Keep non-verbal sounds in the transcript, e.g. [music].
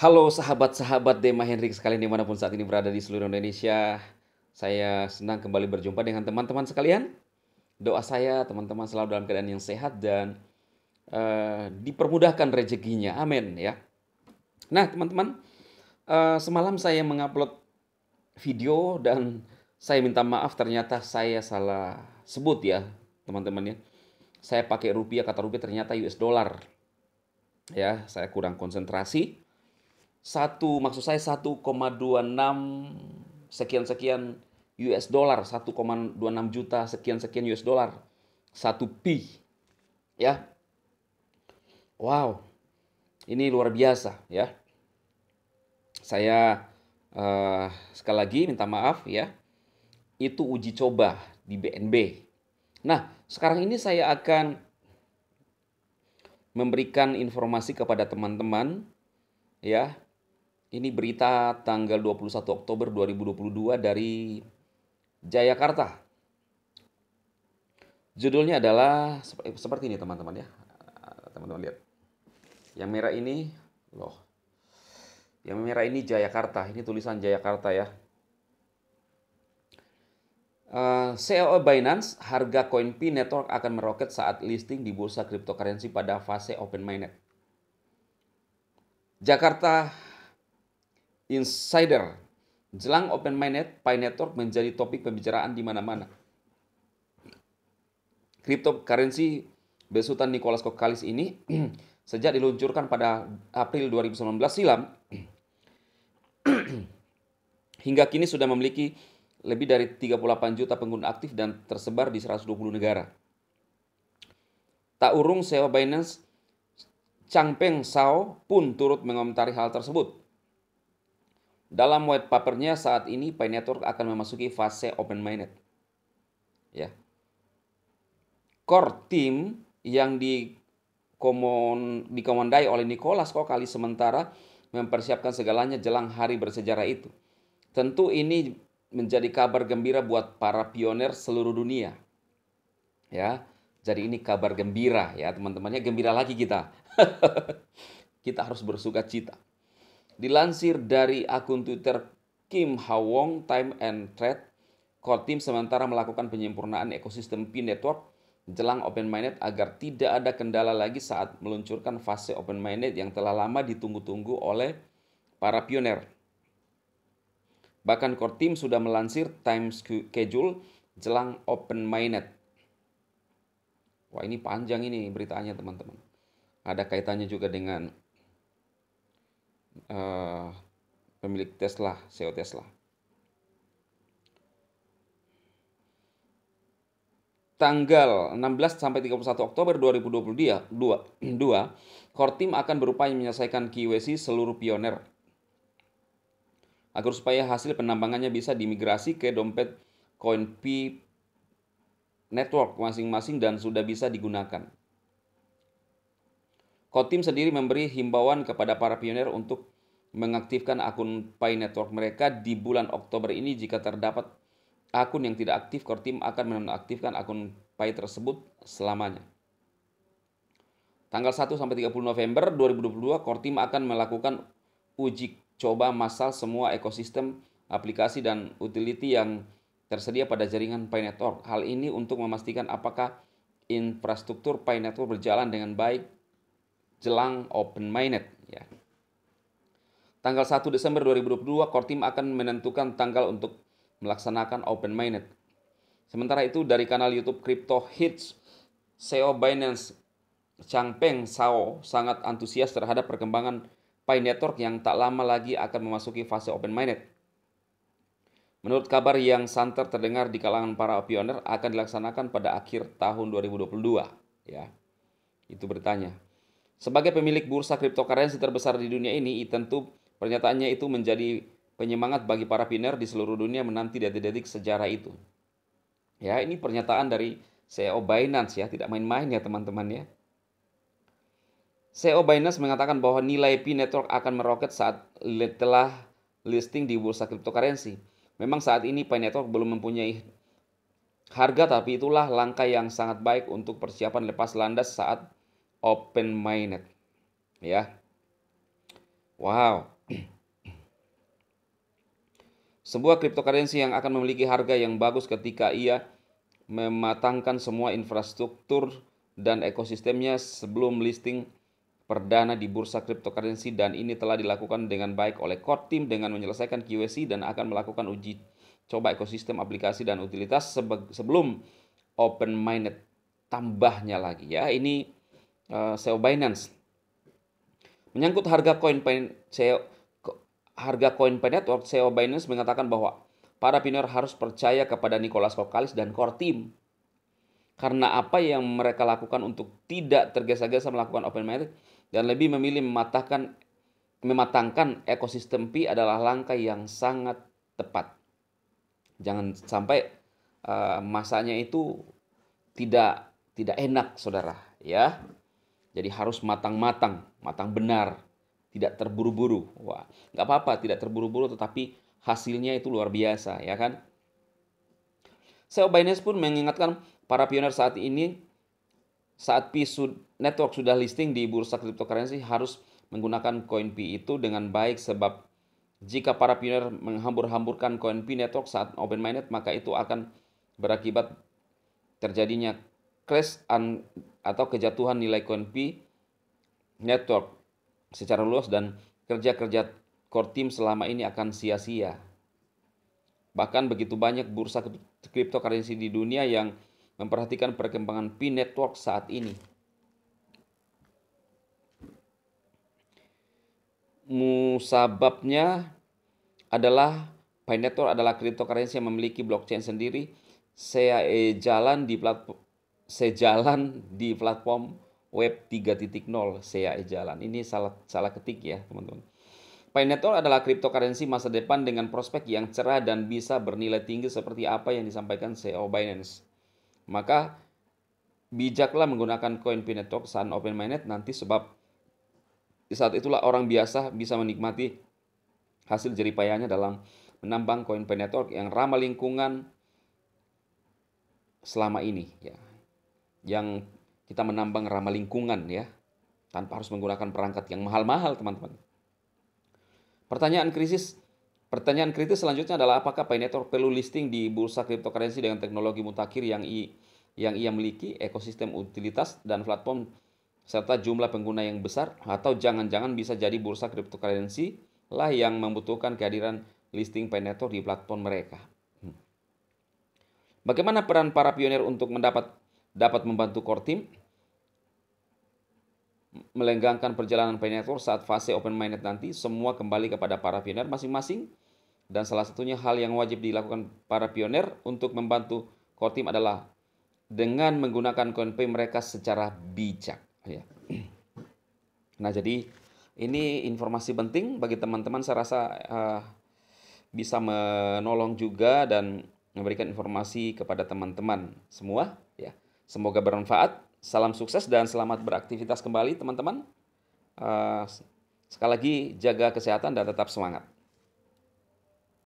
Halo sahabat-sahabat Dema Hendrik sekalian dimanapun saat ini berada di seluruh Indonesia. Saya senang kembali berjumpa dengan teman-teman sekalian. Doa saya teman-teman selalu dalam keadaan yang sehat dan uh, dipermudahkan rezekinya. Amin ya. Nah teman-teman, uh, semalam saya mengupload video dan saya minta maaf ternyata saya salah sebut ya teman-teman ya. Saya pakai rupiah kata rupiah ternyata US dollar. Ya, saya kurang konsentrasi satu maksud saya 1,26 sekian sekian US dollar 1,26 juta sekian sekian US dollar 1 pi ya wow ini luar biasa ya saya uh, sekali lagi minta maaf ya itu uji coba di BNB nah sekarang ini saya akan memberikan informasi kepada teman-teman ya ini berita tanggal 21 Oktober 2022 dari Jayakarta. Judulnya adalah eh, seperti ini teman-teman ya. Teman-teman lihat. Yang merah ini loh. Yang merah ini Jayakarta. Ini tulisan Jayakarta ya. Uh, eh, CEO Binance, harga koin P Network akan meroket saat listing di bursa cryptocurrency pada fase open mainnet. Jakarta Insider. Jelang Open Mainnet, Pi Network menjadi topik pembicaraan di mana-mana. Cryptocurrency besutan Nicholas Kokalis ini [clears throat] sejak diluncurkan pada April 2019 silam [clears throat] hingga kini sudah memiliki lebih dari 38 juta pengguna aktif dan tersebar di 120 negara. Tak urung sewa Binance, Changpeng Zhao pun turut mengomentari hal tersebut. Dalam white papernya saat ini Pi Network akan memasuki fase open-minded. Ya. Core team yang dikomon, dikomandai oleh Nicholas kali sementara mempersiapkan segalanya jelang hari bersejarah itu. Tentu ini menjadi kabar gembira buat para pioner seluruh dunia. Ya, jadi ini kabar gembira ya teman-temannya gembira lagi kita. [laughs] kita harus bersuka cita. Dilansir dari akun Twitter Kim Hawong Time and Trade, core team sementara melakukan penyempurnaan ekosistem Pin Network jelang Open Mainnet agar tidak ada kendala lagi saat meluncurkan fase Open Mainnet yang telah lama ditunggu-tunggu oleh para pioner. Bahkan core team sudah melansir time schedule jelang Open Mainnet. Wah ini panjang ini beritanya teman-teman. Ada kaitannya juga dengan uh, pemilik Tesla, CEO Tesla. Tanggal 16 sampai 31 Oktober 2022, 2, 2 Kortim akan berupaya menyelesaikan KYC seluruh pioner agar supaya hasil penambangannya bisa dimigrasi ke dompet CoinP network masing-masing dan sudah bisa digunakan. Kotim sendiri memberi himbauan kepada para pionir untuk mengaktifkan akun Pi Network mereka di bulan Oktober ini jika terdapat akun yang tidak aktif, Kotim akan menonaktifkan akun Pay tersebut selamanya. Tanggal 1 sampai 30 November 2022, Kortim akan melakukan uji coba massal semua ekosistem aplikasi dan utility yang tersedia pada jaringan Pi Network. Hal ini untuk memastikan apakah infrastruktur Pi Network berjalan dengan baik jelang open minded ya. Tanggal 1 Desember 2022 team akan menentukan tanggal untuk melaksanakan open minded. Sementara itu dari kanal YouTube Crypto Hits CEO Binance Changpeng Sao sangat antusias terhadap perkembangan Pi Network yang tak lama lagi akan memasuki fase open minded. Menurut kabar yang santer terdengar di kalangan para pioner akan dilaksanakan pada akhir tahun 2022 ya. Itu bertanya. Sebagai pemilik bursa cryptocurrency terbesar di dunia ini, tentu pernyataannya itu menjadi penyemangat bagi para piner di seluruh dunia menanti detik-detik sejarah itu. Ya, ini pernyataan dari CEO Binance ya, tidak main-main ya teman-teman ya. CEO Binance mengatakan bahwa nilai P Network akan meroket saat telah listing di bursa cryptocurrency. Memang saat ini P Network belum mempunyai harga tapi itulah langkah yang sangat baik untuk persiapan lepas landas saat open minded ya wow sebuah cryptocurrency yang akan memiliki harga yang bagus ketika ia mematangkan semua infrastruktur dan ekosistemnya sebelum listing perdana di bursa cryptocurrency dan ini telah dilakukan dengan baik oleh core team dengan menyelesaikan QC dan akan melakukan uji coba ekosistem aplikasi dan utilitas sebelum open minded tambahnya lagi ya ini uh, eh, SEO Binance. Menyangkut harga koin SEO harga koin Network, SEO Binance mengatakan bahwa para pioneer harus percaya kepada Nicholas Kokalis dan core team. Karena apa yang mereka lakukan untuk tidak tergesa-gesa melakukan open market dan lebih memilih mematahkan mematangkan ekosistem Pi adalah langkah yang sangat tepat. Jangan sampai uh, masanya itu tidak tidak enak, saudara. Ya. Jadi harus matang-matang, matang benar, tidak terburu-buru. Wah, nggak apa-apa, tidak terburu-buru, tetapi hasilnya itu luar biasa, ya kan? Seo Binance pun mengingatkan para pioner saat ini, saat P Network sudah listing di bursa cryptocurrency harus menggunakan koin P itu dengan baik sebab jika para pioner menghambur-hamburkan koin P Network saat open minded maka itu akan berakibat terjadinya crash an, atau kejatuhan nilai koin P network secara luas dan kerja-kerja core team selama ini akan sia-sia. Bahkan begitu banyak bursa cryptocurrency di dunia yang memperhatikan perkembangan P network saat ini. Musababnya adalah Pi network adalah cryptocurrency yang memiliki blockchain sendiri, Saya jalan di platform sejalan di platform web 3.0 saya jalan. Ini salah salah ketik ya, teman-teman. Pinetor adalah cryptocurrency masa depan dengan prospek yang cerah dan bisa bernilai tinggi seperti apa yang disampaikan CEO Binance. Maka bijaklah menggunakan koin Pinetor saat open mainnet nanti sebab di saat itulah orang biasa bisa menikmati hasil jeripayanya dalam menambang koin Pinetor yang ramah lingkungan selama ini ya yang kita menambang ramah lingkungan ya, tanpa harus menggunakan perangkat yang mahal-mahal teman-teman. Pertanyaan krisis Pertanyaan kritis selanjutnya adalah apakah Paynetor perlu listing di bursa cryptocurrency dengan teknologi mutakhir yang i, yang ia miliki, ekosistem utilitas dan platform serta jumlah pengguna yang besar atau jangan-jangan bisa jadi bursa cryptocurrency lah yang membutuhkan kehadiran listing Paynetor di platform mereka. Hmm. Bagaimana peran para pionir untuk mendapat dapat membantu core team melenggangkan perjalanan network saat fase open minded nanti semua kembali kepada para pioner masing-masing dan salah satunya hal yang wajib dilakukan para pioner untuk membantu core team adalah dengan menggunakan pay mereka secara bijak ya. Nah, jadi ini informasi penting bagi teman-teman saya rasa uh, bisa menolong juga dan memberikan informasi kepada teman-teman semua. Semoga bermanfaat. Salam sukses dan selamat beraktivitas kembali teman-teman. Eh, sekali lagi jaga kesehatan dan tetap semangat.